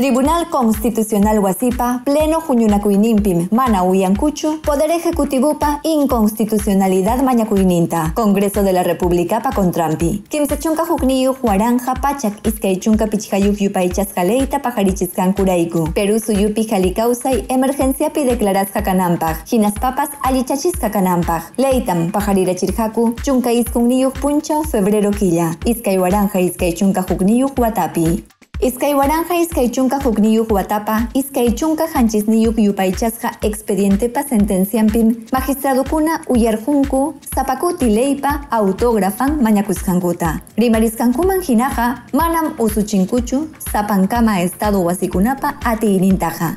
Tribunal Constitucional Huasipa, Pleno mana Manahuyancuchu, Poder ejecutivo pa Inconstitucionalidad Mañacuininta, Congreso de la República pa Contrampi. Kimsachunka Jukniyu, Juaranja, Pachak, Iskaychunka Pichjayuk Yupaichas Jaleita, Pajarichizcan Curaiku, Perú Suyupi Emergencia Pi Declaras Jacanampaj, Jinas Papas Alichachis kanampag Leitam, Pajarira Chirjaku, Chunca Iskuniyuk Puncha, Febrero Quilla, Iskaihuaranja, Iskaichunka Jukniyu, Huatapi. Izkaiwaranja izkaichunka jukniyuk watapa, pa sentencia expediente pa sentenciampim, kuna uyarjunku, leipa autógrafan mañakusqankuta. Rimarisqankuman jinaja, manam usuchinkuchu sapankama estado wasikunapa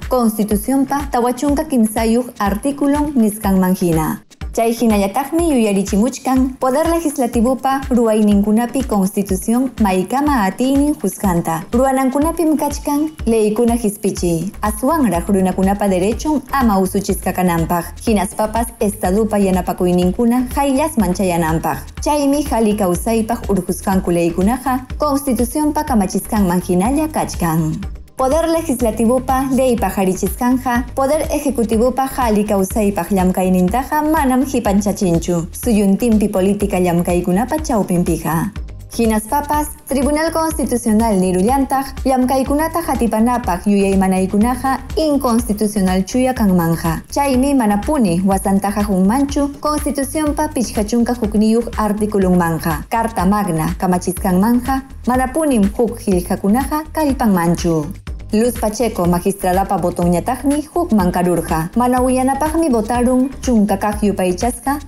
constitución pa tawachunka kimsayu artículo nisqanman manjina Chayhinayatagmi yuyarichimuchkan, Poder Legislativupa, Ruaininkunapi Constitución, Maikama Atini Juzganta, Ruanankunapi Mkachkan, Leikuna Hispichi, Asuangra Jurunakunapa Derecho, Ama Jinas papas Estadupa Yanapakuininkuna, Jailas Manchayanampaj, Chaimi Jali Kausaipa Urjuzkanku Leikunaja, Constitución Pakamachiskan Manjinaya Kachkan. Poder legislativo Pa, de kanja, Poder ejecutivo pa Jalikausa Ipajllamkainintaja Manam hipanchachinchu, Suyuntimpi Política Llamkaikunapa Pimpija. Hinas Papas, Tribunal Constitucional Nirullantaj, Yamkaikunata Jatipanapaj Yuyaymanaikunaja, Inconstitucional Chuya Kangmanja. Chaimi Manapuni, Wasantaja manchu Constitución Papichachunka Jukniyuj Articulum Manja, Carta Magna, Kamachizkan Manja, Manapunim Juk kunaja kalipang Manchu. Luz Pacheco, magistrada magistralapa botoñatagni, hukmankadurja. Manahuyanapagmi votarum, cung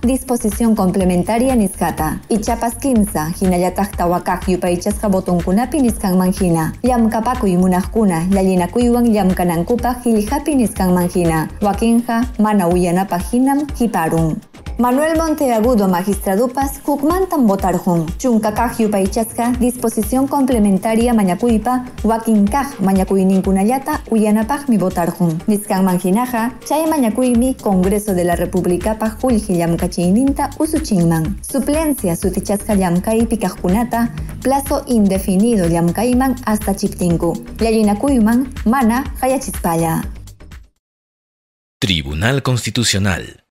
disposición complementaria nisqata. Ichapas kimsa, hinallataqtawakajyupaichasqa botonkunapi nisqanman hina. Llamkapakuy munajkuna, llalinakuywan llamkanankupaj qillqapi nisqanman hina. manjina. mana uyanapaj hinam, hiparun. Manuel Monteagudo, magistradupas, Cucmantan Botarjun Chuncacajiu paichasca, disposición complementaria mañacuipa, huaquincaj, mañacuy Ningunayata, uyanapaj mi Botarjun manjinaja, chay mañacuimi, Congreso de la República pajul yamcachininta usuchinman. Suplencia sutichasca yamcai picajunata, plazo indefinido yamcaiman hasta chiptinku. Yayinacuyman, mana, hayachispaya. Tribunal Constitucional